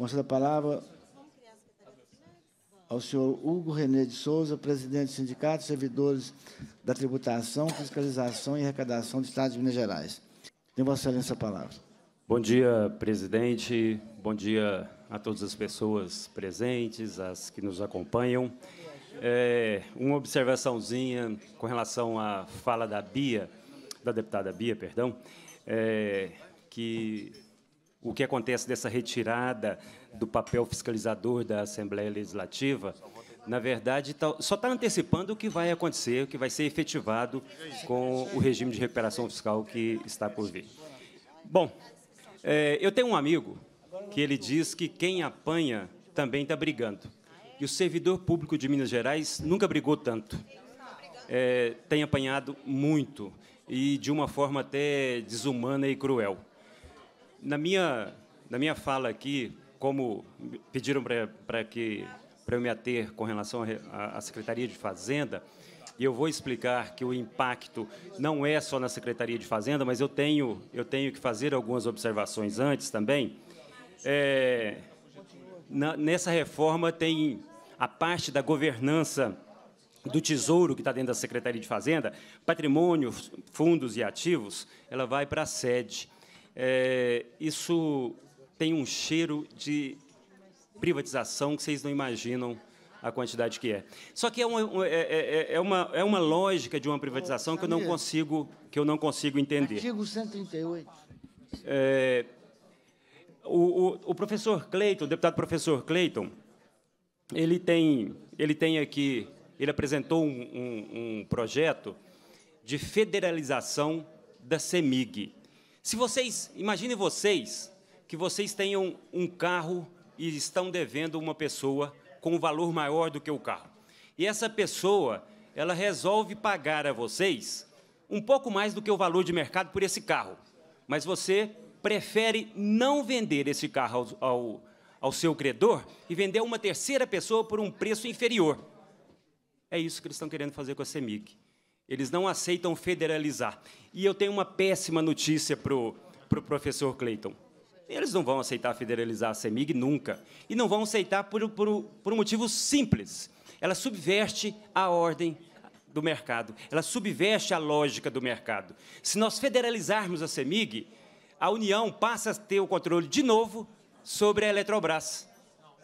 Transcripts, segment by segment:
Concedo a palavra ao senhor Hugo René de Souza, presidente do Sindicato Servidores da Tributação, Fiscalização e Arrecadação do Estado de Minas Gerais. Tem Vossa Excelência a palavra. Bom dia, presidente. Bom dia a todas as pessoas presentes, as que nos acompanham. É, uma observaçãozinha com relação à fala da Bia, da deputada Bia, perdão, é, que o que acontece dessa retirada do papel fiscalizador da Assembleia Legislativa, na verdade, tá, só está antecipando o que vai acontecer, o que vai ser efetivado com o regime de recuperação fiscal que está por vir. Bom, é, eu tenho um amigo que ele diz que quem apanha também está brigando. E o servidor público de Minas Gerais nunca brigou tanto. É, tem apanhado muito e de uma forma até desumana e cruel na minha na minha fala aqui, como pediram para que para eu me ater com relação à Secretaria de Fazenda, e eu vou explicar que o impacto não é só na Secretaria de Fazenda, mas eu tenho eu tenho que fazer algumas observações antes também. É, na, nessa reforma tem a parte da governança do Tesouro, que está dentro da Secretaria de Fazenda, patrimônio, fundos e ativos, ela vai para a sede. É, isso tem um cheiro de privatização que vocês não imaginam a quantidade que é. Só que é uma, é é, é, é uma, é uma lógica de uma privatização que eu não consigo, que eu não consigo entender. Artigo 138. É, o, o, o professor Cleiton, o deputado professor Cleiton, ele tem, ele tem aqui, ele apresentou um, um, um projeto de federalização da CEMIG. Se vocês, imaginem vocês que vocês tenham um carro e estão devendo uma pessoa com um valor maior do que o carro. E essa pessoa, ela resolve pagar a vocês um pouco mais do que o valor de mercado por esse carro. Mas você prefere não vender esse carro ao, ao, ao seu credor e vender a uma terceira pessoa por um preço inferior. É isso que eles estão querendo fazer com a CEMIC. Eles não aceitam federalizar. E eu tenho uma péssima notícia para o pro professor Clayton. Eles não vão aceitar federalizar a CEMIG nunca. E não vão aceitar por, por, por um motivo simples. Ela subverte a ordem do mercado. Ela subverte a lógica do mercado. Se nós federalizarmos a CEMIG, a União passa a ter o controle de novo sobre a Eletrobras,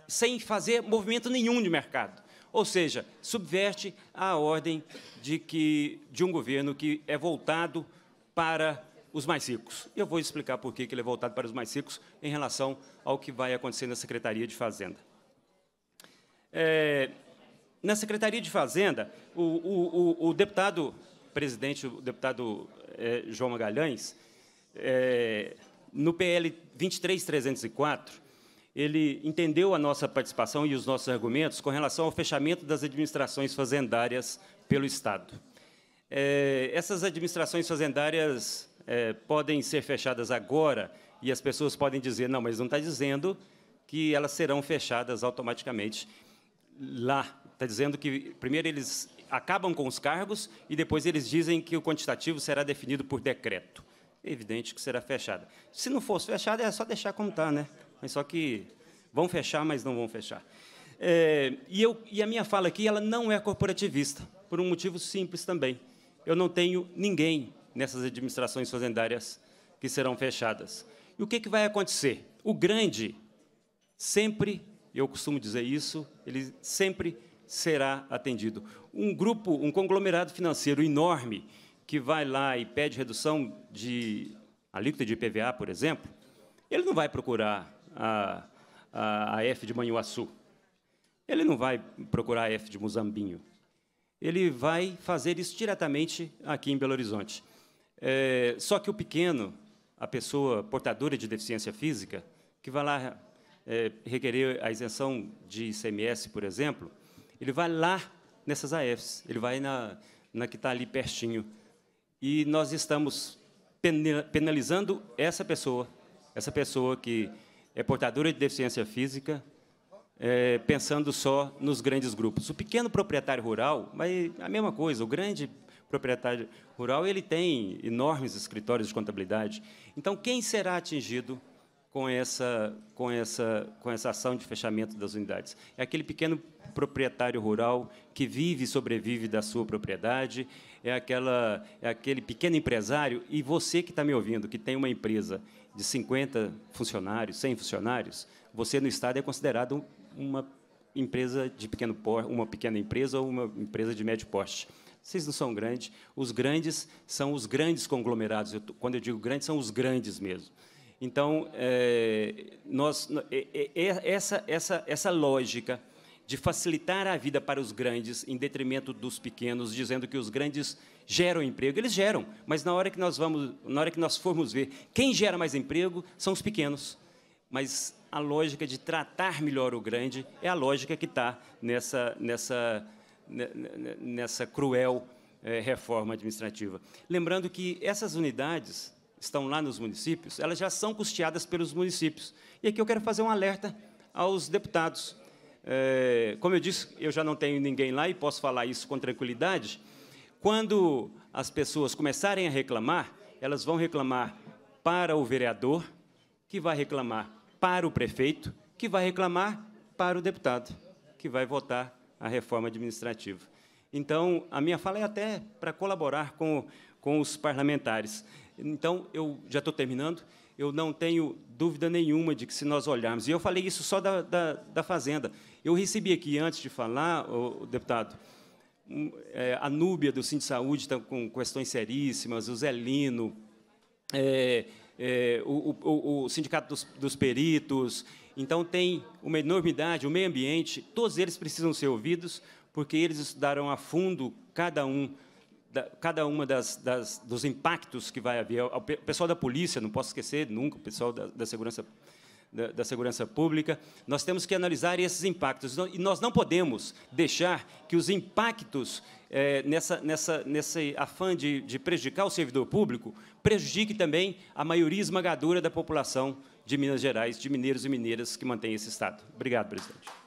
sem fazer movimento nenhum de mercado. Ou seja, subverte a ordem de, que, de um governo que é voltado para os mais ricos. Eu vou explicar por que ele é voltado para os mais ricos em relação ao que vai acontecer na Secretaria de Fazenda. É, na Secretaria de Fazenda, o, o, o, o deputado presidente, o deputado é, João Magalhães, é, no PL 23304, ele entendeu a nossa participação e os nossos argumentos com relação ao fechamento das administrações fazendárias pelo Estado. É, essas administrações fazendárias é, podem ser fechadas agora e as pessoas podem dizer, não, mas não está dizendo que elas serão fechadas automaticamente lá. Está dizendo que, primeiro, eles acabam com os cargos e depois eles dizem que o quantitativo será definido por decreto. É evidente que será fechada. Se não fosse fechada, é só deixar como está, né? mas só que vão fechar, mas não vão fechar. É, e, eu, e a minha fala aqui ela não é corporativista, por um motivo simples também. Eu não tenho ninguém nessas administrações fazendárias que serão fechadas. E o que, que vai acontecer? O grande sempre, eu costumo dizer isso, ele sempre será atendido. Um grupo, um conglomerado financeiro enorme que vai lá e pede redução de alíquota de IPVA, por exemplo, ele não vai procurar a, a, a F de Manhuaçu. Ele não vai procurar a F de Muzambinho. Ele vai fazer isso diretamente aqui em Belo Horizonte. É, só que o pequeno, a pessoa portadora de deficiência física, que vai lá é, requerer a isenção de ICMS, por exemplo, ele vai lá nessas AFs, ele vai na, na que está ali pertinho. E nós estamos penalizando essa pessoa, essa pessoa que é portadora de deficiência física, é, pensando só nos grandes grupos. O pequeno proprietário rural, mas a mesma coisa, o grande proprietário rural ele tem enormes escritórios de contabilidade. Então, quem será atingido com essa, com essa, com essa ação de fechamento das unidades. É aquele pequeno proprietário rural que vive e sobrevive da sua propriedade, é, aquela, é aquele pequeno empresário, e você que está me ouvindo, que tem uma empresa de 50 funcionários, 100 funcionários, você no Estado é considerado uma empresa de pequeno porte, uma pequena empresa ou uma empresa de médio porte. Vocês não são grandes. Os grandes são os grandes conglomerados. Eu, quando eu digo grandes, são os grandes mesmo. Então, é, nós, é, é, essa, essa, essa lógica de facilitar a vida para os grandes em detrimento dos pequenos, dizendo que os grandes geram emprego, eles geram, mas na hora que nós vamos, na hora que nós formos ver quem gera mais emprego são os pequenos. Mas a lógica de tratar melhor o grande é a lógica que está nessa nessa nessa cruel é, reforma administrativa. Lembrando que essas unidades estão lá nos municípios, elas já são custeadas pelos municípios. E aqui eu quero fazer um alerta aos deputados. É, como eu disse, eu já não tenho ninguém lá e posso falar isso com tranquilidade. Quando as pessoas começarem a reclamar, elas vão reclamar para o vereador, que vai reclamar para o prefeito, que vai reclamar para o deputado, que vai votar a reforma administrativa. Então, a minha fala é até para colaborar com, com os parlamentares. Então, eu já estou terminando, eu não tenho dúvida nenhuma de que, se nós olharmos, e eu falei isso só da, da, da Fazenda, eu recebi aqui, antes de falar, o deputado, é, a Núbia do Sindicato de Saúde está com questões seríssimas, o Zelino, é, é, o, o, o, Sindicato dos, dos, Peritos. Então, tem uma enormidade, o meio ambiente, todos eles precisam ser ouvidos, porque eles estudarão a fundo cada um da, cada uma das, das, dos impactos que vai haver. O pessoal da polícia, não posso esquecer nunca, o pessoal da, da segurança da, da, segurança pública, nós temos que analisar esses impactos. E nós não podemos deixar que os impactos é, nessa, nessa, nesse afã de, de prejudicar o servidor público prejudique também a maioria esmagadora da população de Minas Gerais, de mineiros e mineiras que mantém esse Estado. Obrigado, presidente.